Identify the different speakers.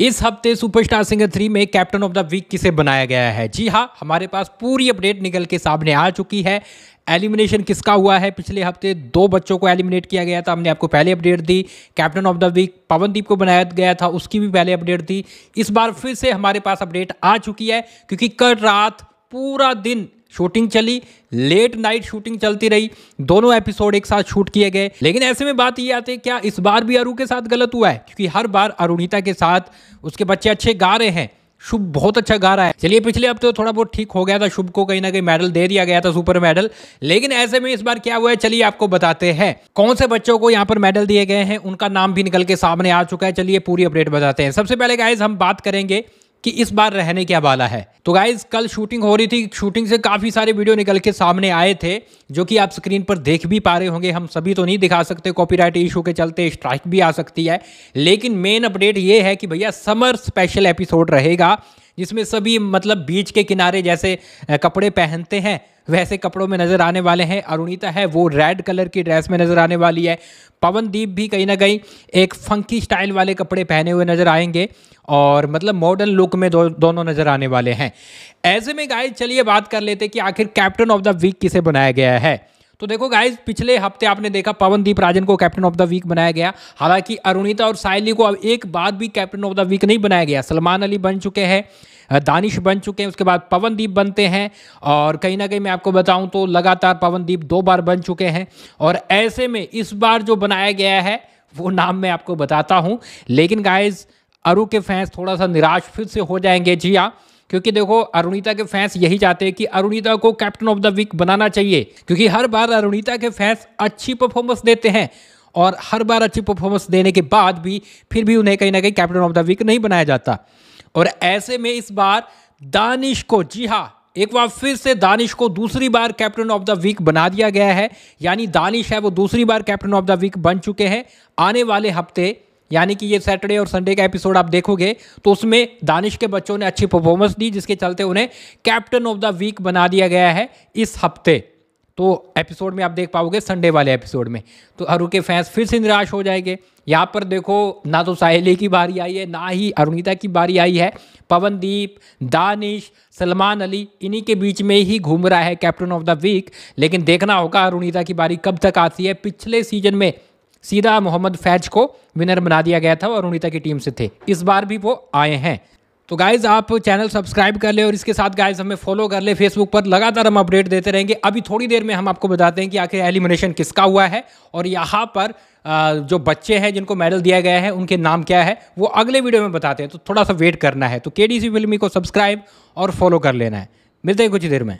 Speaker 1: इस हफ्ते superstar singer three में कैप्टन ऑफ द वीक किसे बनाया गया है जी हाँ हमारे पास पूरी अपडेट निकल के सामने आ चुकी है एलिमिनेशन किसका हुआ है पिछले हफ्ते दो बच्चों को एलिमिनेट किया गया था हमने आपको पहले अपडेट दी captain of the week Pawandeep को बनाया गया था उसकी भी पहले अपडेट दी इस बार फिर से हमारे पास अपडेट आ चुकी है क्योंकि कल रात पूरा दिन शूटिंग चली लेट नाइट शूटिंग चलती रही दोनों एपिसोड एक साथ शूट किए गए लेकिन ऐसे में बात ये आती है क्या इस बार भी अरु के साथ गलत हुआ है क्योंकि हर बार अरुणिता के साथ उसके बच्चे अच्छे गा रहे हैं शुभ बहुत अच्छा गा रहा है चलिए पिछले हफ्ते तो थोड़ा बहुत ठीक हो गया था शुभ को कहीं ना कहीं मेडल दे दिया गया था सुपर मेडल लेकिन ऐसे में इस बार क्या हुआ है चलिए आपको बताते हैं कौन से बच्चों को यहाँ पर मेडल दिए गए हैं उनका नाम भी निकल के सामने आ चुका है चलिए पूरी अपडेट बताते हैं सबसे पहले गाइज हम बात करेंगे कि इस बार रहने क्या वाला है तो गाइज कल शूटिंग हो रही थी शूटिंग से काफ़ी सारे वीडियो निकल के सामने आए थे जो कि आप स्क्रीन पर देख भी पा रहे होंगे हम सभी तो नहीं दिखा सकते कॉपीराइट इशू के चलते स्ट्राइक भी आ सकती है लेकिन मेन अपडेट ये है कि भैया समर स्पेशल एपिसोड रहेगा जिसमें सभी मतलब बीच के किनारे जैसे कपड़े पहनते हैं वैसे कपड़ों में नज़र आने वाले हैं अरुणिता है वो रेड कलर की ड्रेस में नज़र आने वाली है पवनदीप भी कहीं ना कहीं एक फंकी स्टाइल वाले कपड़े पहने हुए नज़र आएंगे और मतलब मॉडर्न लुक में दो, दोनों नज़र आने वाले हैं ऐसे में गाइस चलिए बात कर लेते कि आखिर कैप्टन ऑफ द वीक किसे बनाया गया है तो देखो गाइज पिछले हफ्ते आपने देखा पवनदीप राजन को कैप्टन ऑफ द वीक बनाया गया हालांकि अरुणिता और सायली को अब एक बार भी कैप्टन ऑफ द वीक नहीं बनाया गया सलमान अली बन चुके हैं दानिश बन चुके हैं उसके बाद पवनदीप बनते हैं और कहीं ना कहीं मैं आपको बताऊं तो लगातार पवनदीप दो बार बन चुके हैं और ऐसे में इस बार जो बनाया गया है वो नाम मैं आपको बताता हूं लेकिन गाइज अरु के फैंस थोड़ा सा निराश फिर से हो जाएंगे जी हाँ क्योंकि देखो अरुणिता के फैंस यही चाहते हैं कि अरुणिता को कैप्टन ऑफ द वीक बनाना चाहिए क्योंकि हर बार अरुणिता के फैंस अच्छी परफॉर्मेंस देते हैं और हर बार अच्छी परफॉर्मेंस देने के बाद भी फिर भी उन्हें कहीं ना कहीं कैप्टन ऑफ द वीक नहीं बनाया जाता और ऐसे में इस बार दानिश को जी हाँ एक बार फिर से दानिश को दूसरी बार कैप्टन ऑफ द वीक बना दिया गया है यानी दानिश है वो दूसरी बार कैप्टन ऑफ द वीक बन चुके हैं आने वाले हफ्ते यानी कि ये सैटरडे और संडे का एपिसोड आप देखोगे तो उसमें दानिश के बच्चों ने अच्छी परफॉर्मेंस दी जिसके चलते उन्हें कैप्टन ऑफ द वीक बना दिया गया है इस हफ्ते तो एपिसोड में आप देख पाओगे संडे वाले एपिसोड में तो अरु के फैंस फिर से निराश हो जाएंगे यहाँ पर देखो ना तो साहेली की बारी आई है ना ही अरुणिता की बारी आई है पवनदीप दानिश सलमान अली इन्हीं के बीच में ही घूम रहा है कैप्टन ऑफ द वीक लेकिन देखना होगा अरुणिता की बारी कब तक आती है पिछले सीजन में सीधा मोहम्मद फैज को विनर बना दिया गया था और उनीता की टीम से थे इस बार भी वो आए हैं तो गाइज आप चैनल सब्सक्राइब कर ले और इसके साथ गाइज हमें फॉलो कर ले फेसबुक पर लगातार हम अपडेट देते रहेंगे अभी थोड़ी देर में हम आपको बताते हैं कि आखिर एलिमिनेशन किसका हुआ है और यहाँ पर जो बच्चे हैं जिनको मेडल दिया गया है उनके नाम क्या है वो अगले वीडियो में बताते हैं तो थोड़ा सा वेट करना है तो के डी फिल्मी को सब्सक्राइब और फॉलो कर लेना है मिलते हैं कुछ देर में